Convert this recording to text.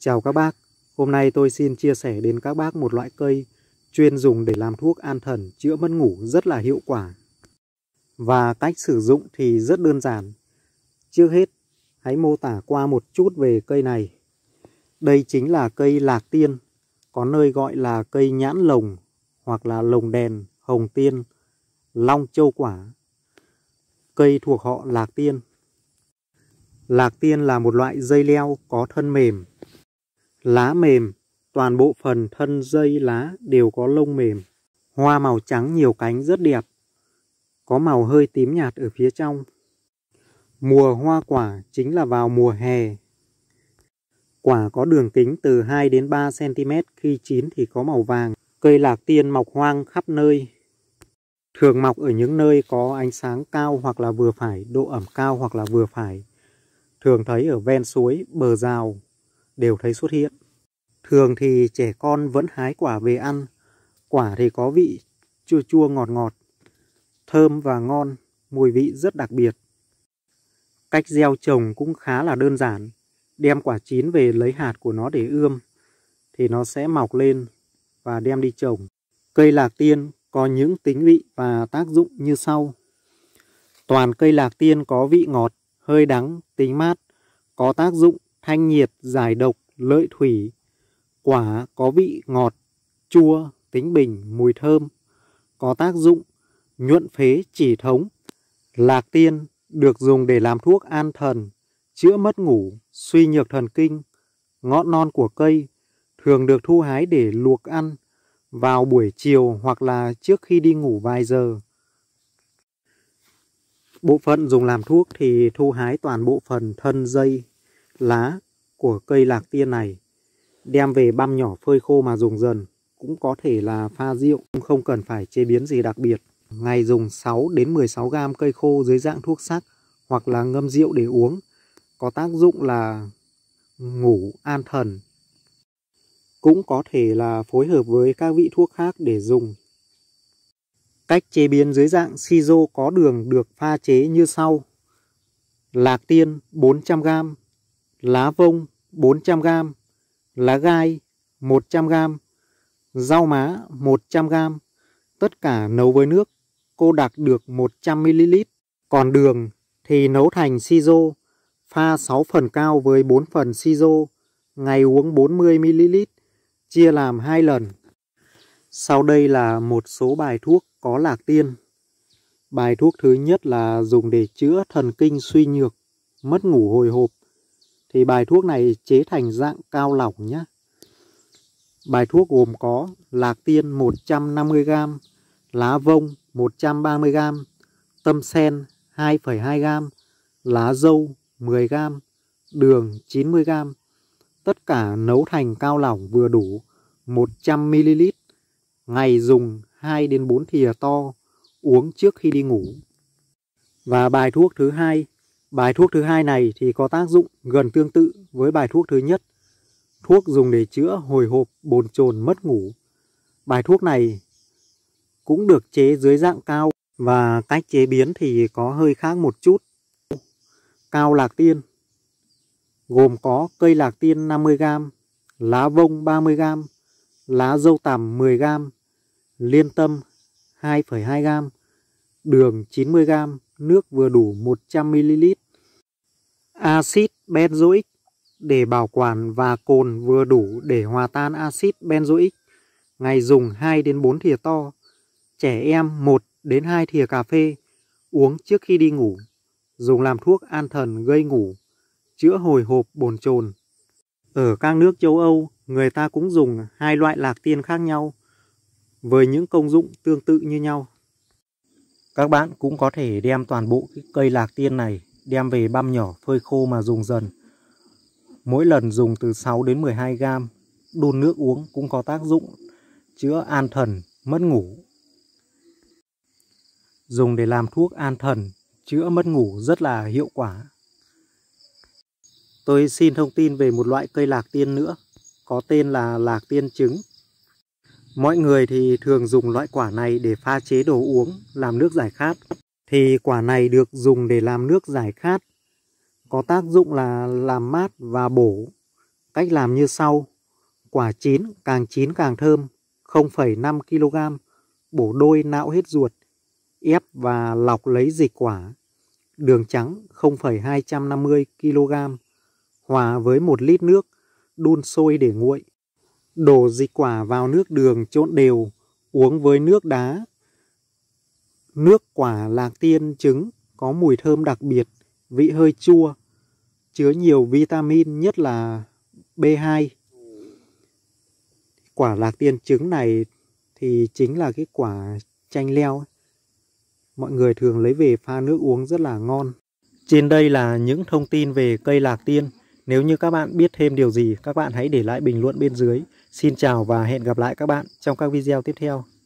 Chào các bác, hôm nay tôi xin chia sẻ đến các bác một loại cây chuyên dùng để làm thuốc an thần chữa mất ngủ rất là hiệu quả. Và cách sử dụng thì rất đơn giản. Trước hết, hãy mô tả qua một chút về cây này. Đây chính là cây lạc tiên, có nơi gọi là cây nhãn lồng hoặc là lồng đèn, hồng tiên, long châu quả. Cây thuộc họ lạc tiên. Lạc tiên là một loại dây leo có thân mềm, lá mềm, toàn bộ phần thân dây lá đều có lông mềm. Hoa màu trắng nhiều cánh rất đẹp, có màu hơi tím nhạt ở phía trong. Mùa hoa quả chính là vào mùa hè. Quả có đường kính từ 2 đến 3 cm, khi chín thì có màu vàng. Cây lạc tiên mọc hoang khắp nơi. Thường mọc ở những nơi có ánh sáng cao hoặc là vừa phải, độ ẩm cao hoặc là vừa phải. Thường thấy ở ven suối, bờ rào đều thấy xuất hiện. Thường thì trẻ con vẫn hái quả về ăn. Quả thì có vị chua chua ngọt ngọt, thơm và ngon, mùi vị rất đặc biệt. Cách gieo trồng cũng khá là đơn giản. Đem quả chín về lấy hạt của nó để ươm thì nó sẽ mọc lên và đem đi trồng. Cây lạc tiên có những tính vị và tác dụng như sau. Toàn cây lạc tiên có vị ngọt, hơi đắng, tính mát, có tác dụng thanh nhiệt, giải độc, lợi thủy, Quả có vị ngọt, chua, tính bình, mùi thơm, có tác dụng nhuận phế chỉ thống. Lạc tiên được dùng để làm thuốc an thần, chữa mất ngủ, suy nhược thần kinh. Ngọn non của cây thường được thu hái để luộc ăn vào buổi chiều hoặc là trước khi đi ngủ vài giờ. Bộ phận dùng làm thuốc thì thu hái toàn bộ phần thân dây, lá của cây lạc tiên này đem về băm nhỏ phơi khô mà dùng dần. Cũng có thể là pha rượu, không cần phải chế biến gì đặc biệt. Ngày dùng 6 đến 16 gram cây khô dưới dạng thuốc sắc hoặc là ngâm rượu để uống. Có tác dụng là ngủ an thần. Cũng có thể là phối hợp với các vị thuốc khác để dùng. Cách chế biến dưới dạng siro có đường được pha chế như sau. Lạc tiên 400 gram lá vông 400 gram lá gai 100g, rau má 100g, tất cả nấu với nước, cô đặc được 100ml. Còn đường thì nấu thành siro, pha 6 phần cao với 4 phần siro, ngày uống 40ml, chia làm 2 lần. Sau đây là một số bài thuốc có lạc tiên. Bài thuốc thứ nhất là dùng để chữa thần kinh suy nhược, mất ngủ hồi hộp, thì bài thuốc này chế thành dạng cao lỏng nhé. Bài thuốc gồm có lạc tiên 150g, lá vông 130g, tâm sen 2,2g, lá dâu 10g, đường 90g. Tất cả nấu thành cao lỏng vừa đủ 100ml, ngày dùng 2 đến 4 thìa to, uống trước khi đi ngủ. Và bài thuốc thứ hai Bài thuốc thứ hai này thì có tác dụng gần tương tự với bài thuốc thứ nhất. Thuốc dùng để chữa hồi hộp, bồn chồn, mất ngủ. Bài thuốc này cũng được chế dưới dạng cao và cách chế biến thì có hơi khác một chút. Cao lạc tiên gồm có cây lạc tiên 50g, lá vông 30g, lá dâu tằm 10g, liên tâm 2,2g, đường 90g, nước vừa đủ 100ml axit benzoic để bảo quản và cồn vừa đủ để hòa tan axit benzoic. Ngày dùng 2 đến 4 thìa to, trẻ em 1 đến 2 thìa cà phê, uống trước khi đi ngủ, dùng làm thuốc an thần gây ngủ, chữa hồi hộp bồn chồn. Ở các nước châu Âu, người ta cũng dùng hai loại lạc tiên khác nhau với những công dụng tương tự như nhau. Các bạn cũng có thể đem toàn bộ cái cây lạc tiên này đem về băm nhỏ phơi khô mà dùng dần. Mỗi lần dùng từ 6 đến 12 gram, đun nước uống cũng có tác dụng chữa an thần, mất ngủ. Dùng để làm thuốc an thần, chữa mất ngủ rất là hiệu quả. Tôi xin thông tin về một loại cây lạc tiên nữa, có tên là lạc tiên trứng. Mọi người thì thường dùng loại quả này để pha chế đồ uống, làm nước giải khát thì quả này được dùng để làm nước giải khát, có tác dụng là làm mát và bổ. Cách làm như sau, quả chín càng chín càng thơm, 0,5 kg, bổ đôi não hết ruột, ép và lọc lấy dịch quả. Đường trắng 0,250 kg, hòa với 1 lít nước, đun sôi để nguội. Đổ dịch quả vào nước đường trộn đều, uống với nước đá Nước quả lạc tiên trứng có mùi thơm đặc biệt, vị hơi chua, chứa nhiều vitamin nhất là B2. Quả lạc tiên trứng này thì chính là cái quả chanh leo. Mọi người thường lấy về pha nước uống rất là ngon. Trên đây là những thông tin về cây lạc tiên. Nếu như các bạn biết thêm điều gì, các bạn hãy để lại bình luận bên dưới. Xin chào và hẹn gặp lại các bạn trong các video tiếp theo.